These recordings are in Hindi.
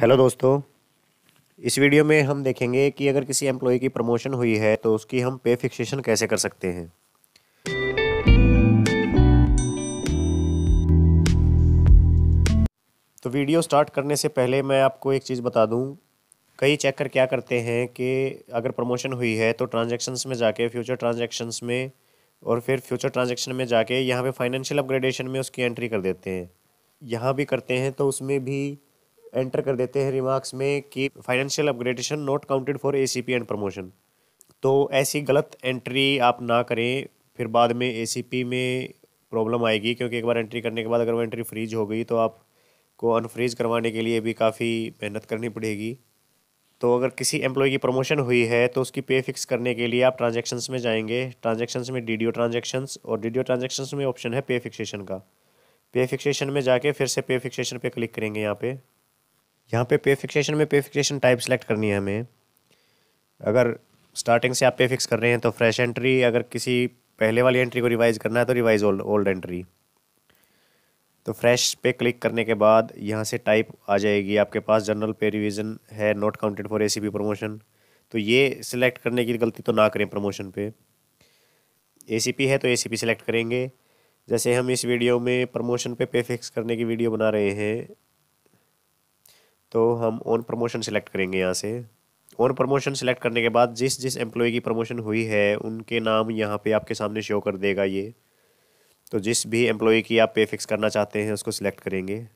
हेलो दोस्तों इस वीडियो में हम देखेंगे कि अगर किसी एम्प्लॉय की प्रमोशन हुई है तो उसकी हम पे फिक्सेशन कैसे कर सकते हैं तो वीडियो स्टार्ट करने से पहले मैं आपको एक चीज़ बता दूं कई चेकर क्या करते हैं कि अगर प्रमोशन हुई है तो ट्रांजैक्शंस में जाके फ्यूचर ट्रांजैक्शंस में और फिर फ्यूचर ट्रांज़ेक्शन में जाके यहाँ पर फाइनेंशियल अपग्रेडेशन में उसकी एंट्री कर देते हैं यहाँ भी करते हैं तो उसमें भी एंटर कर देते हैं रिमार्क्स में कि financial upgradation not counted for A and promotion तो ऐसी गलत एंट्री आप ना करें फिर बाद में ए में प्रॉब्लम आएगी क्योंकि एक बार एंट्री करने के बाद अगर वो एंट्री फ्रीज हो गई तो आपको अनफ्रीज करवाने के लिए भी काफ़ी मेहनत करनी पड़ेगी तो अगर किसी एम्प्लॉय की प्रमोशन हुई है तो उसकी पे फिक्स करने के लिए आप ट्रांजेक्शन्स में जाएंगे ट्रांजेक्शन्स में डी डी ट्रांजैक्शंस और डी डी में ऑप्शन है पे फिक्सेशन का पे फिक्सेशन में जाके फिर से पे फिक्सेशन पे क्लिक करेंगे यहाँ पे यहाँ पे पे फिक्सेशन में पे फिक्सेशन टाइप सेलेक्ट करनी है हमें अगर स्टार्टिंग से आप पे फिक्स कर रहे हैं तो फ्रेश एंट्री अगर किसी पहले वाली एंट्री को रिवाइज करना है तो रिवाइज ओल्ड एंट्री तो फ्रेश पे क्लिक करने के बाद यहाँ से टाइप आ जाएगी आपके पास जनरल पे रिवीजन है not counted for ACP promotion तो ये सिलेक्ट करने की गलती तो ना करें प्रमोशन पे एसीपी है तो एसीपी सिलेक्ट करेंगे जैसे हम इस वीडियो में प्रमोशन पे पे फिक्स करने की वीडियो बना रहे हैं तो हम ऑन प्रमोशन सिलेक्ट करेंगे यहाँ से ऑन प्रमोशन सिलेक्ट करने के बाद जिस जिस एम्प्लॉय की प्रमोशन हुई है उनके नाम यहाँ पे आपके सामने शो कर देगा ये तो जिस भी एम्प्लॉय की आप पे फिक्स करना चाहते हैं उसको सिलेक्ट करेंगे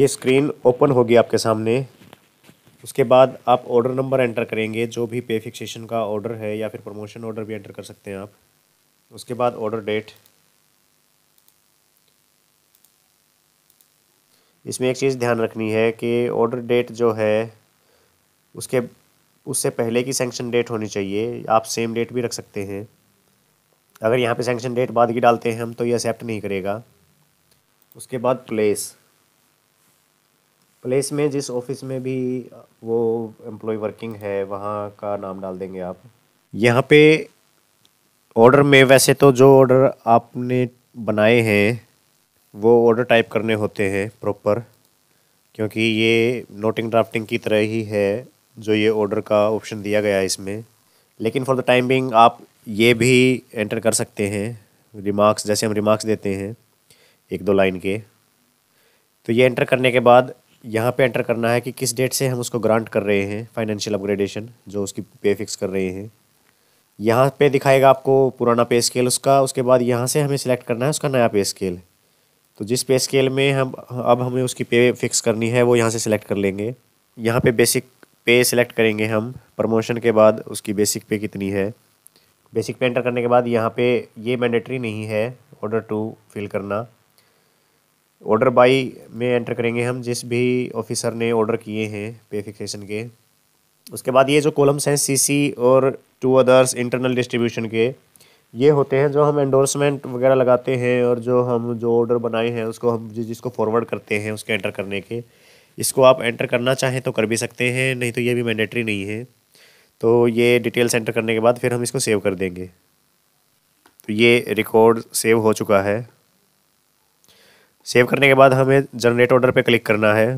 ये स्क्रीन ओपन होगी आपके सामने उसके बाद आप ऑर्डर नंबर एंटर करेंगे जो भी पे फिक्सेशन का ऑर्डर है या फिर प्रमोशन ऑर्डर भी एंटर कर सकते हैं आप उसके बाद ऑर्डर डेट इसमें एक चीज़ ध्यान रखनी है कि ऑर्डर डेट जो है उसके उससे पहले की सेंक्शन डेट होनी चाहिए आप सेम डेट भी रख सकते हैं अगर यहाँ पे सेंक्शन डेट बाद की डालते हैं हम तो ये एक्सेप्ट नहीं करेगा उसके बाद प्लेस प्लेस में जिस ऑफिस में भी वो एम्प्लॉय वर्किंग है वहाँ का नाम डाल देंगे आप यहाँ पे ऑर्डर में वैसे तो जो ऑर्डर आपने बनाए हैं वो ऑर्डर टाइप करने होते हैं प्रॉपर क्योंकि ये नोटिंग ड्राफ्टिंग की तरह ही है जो ये ऑर्डर का ऑप्शन दिया गया है इसमें लेकिन फॉर द टाइम बिंग आप ये भी एंटर कर सकते हैं रिमार्क्स जैसे हम रिमार्क्स देते हैं एक दो लाइन के तो ये एंटर करने के बाद यहाँ पे एंटर करना है कि किस डेट से हम उसको ग्रांट कर रहे हैं फाइनेंशियल अपग्रेडेशन जो उसकी पे फिक्स कर रहे हैं यहाँ पे दिखाएगा आपको पुराना पे स्केल उसका उसके बाद यहाँ से हमें सिलेक्ट करना है उसका नया पे स्केल तो जिस पे स्केल में हम अब हमें उसकी पे फिक्स करनी है वो यहाँ से सिलेक्ट कर लेंगे यहाँ पे बेसिक पे सिलेक्ट करेंगे हम प्रमोशन के बाद उसकी बेसिक पे कितनी है बेसिक पे एंटर करने के बाद यहाँ पे ये मैंडेटरी नहीं है ऑर्डर टू फिल करना ऑर्डर बाई में एंटर करेंगे हम जिस भी ऑफिसर ने ऑर्डर किए हैं पे फिक्सेशन के उसके बाद ये जो कॉलम्स हैं सीसी और टू अदर्स इंटरनल डिस्ट्रीब्यूशन के ये होते हैं जो हम एंडोर्समेंट वगैरह लगाते हैं और जो हम जो ऑर्डर बनाए हैं उसको हम जिसको फॉरवर्ड करते हैं उसके एंटर करने के इसको आप एंटर करना चाहें तो कर भी सकते हैं नहीं तो ये भी मैंडेटरी नहीं है तो ये डिटेल्स एंटर करने के बाद फिर हम इसको सेव कर देंगे तो ये रिकॉर्ड सेव हो चुका है सेव करने के बाद हमें जनरेट ऑर्डर पे क्लिक करना है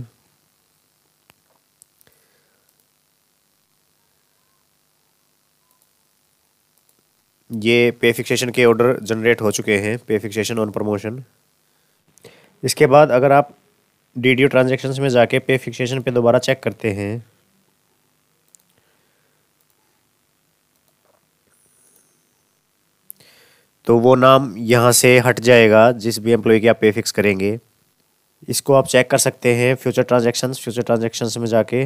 ये पे फिक्सेशन के ऑर्डर जनरेट हो चुके हैं पे फिक्सेशन ऑन प्रमोशन इसके बाद अगर आप डी डी ट्रांज़ेक्शन में जाके पे फिक्सेशन पे दोबारा चेक करते हैं तो वो नाम यहाँ से हट जाएगा जिस भी एम्प्लॉय की आप पे फिक्स करेंगे इसको आप चेक कर सकते हैं फ्यूचर ट्रांजेक्शन्स फ्यूचर ट्रांजेक्शन्स में जाके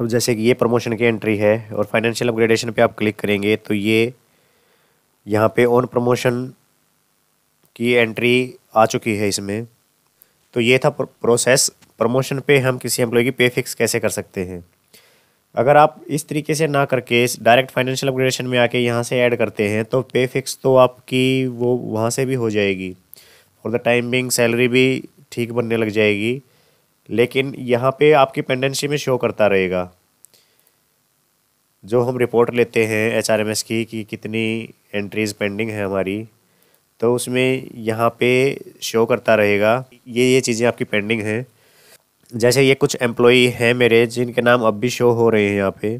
तो जैसे कि ये प्रमोशन की एंट्री है और फाइनेंशियल अपग्रेडेशन पे आप क्लिक करेंगे तो ये यहाँ पे ऑन प्रमोशन की एंट्री आ चुकी है इसमें तो ये था प्रोसेस प्रमोशन पे हम किसी एम्प्लॉय की पे फिक्स कैसे कर सकते हैं अगर आप इस तरीके से ना करके डायरेक्ट फाइनेंशियल अपग्रेडेशन में आके यहाँ से ऐड करते हैं तो पे फिक्स तो आपकी वो वहाँ से भी हो जाएगी और द टाइम बिंग सैलरी भी ठीक बनने लग जाएगी लेकिन यहाँ पे आपकी पेंडेंसी में शो करता रहेगा जो हम रिपोर्ट लेते हैं एच आर एम एस की कि कितनी एंट्रीज़ पेंडिंग है हमारी तो उसमें यहाँ पे शो करता रहेगा ये ये चीज़ें आपकी पेंडिंग हैं जैसे ये कुछ एम्प्लॉई हैं मेरे जिनके नाम अब भी शो हो रहे हैं यहाँ पे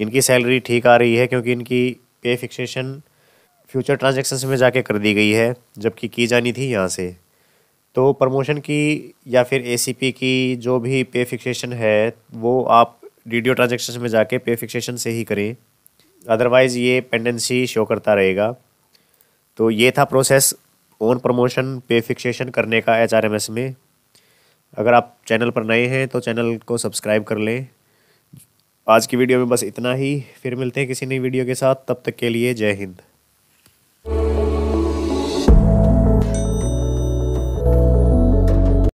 इनकी सैलरी ठीक आ रही है क्योंकि इनकी पे फिक्सेशन फ्यूचर ट्रांजेक्शन्स में जाके कर दी गई है जबकि की जानी थी यहाँ से तो प्रमोशन की या फिर ए की जो भी पे फिक्सेशन है वो आप डीडीओ ट्रांजेक्शन में जाके पे फिक्सेशन से ही करें अदरवाइज़ ये पेंडेंसी शो करता रहेगा तो ये था process on promotion pay fixation करने का एच में अगर आप चैनल पर नए हैं तो चैनल को सब्सक्राइब कर लें आज की वीडियो में बस इतना ही फिर मिलते हैं किसी नई वीडियो के साथ तब तक के लिए जय हिंद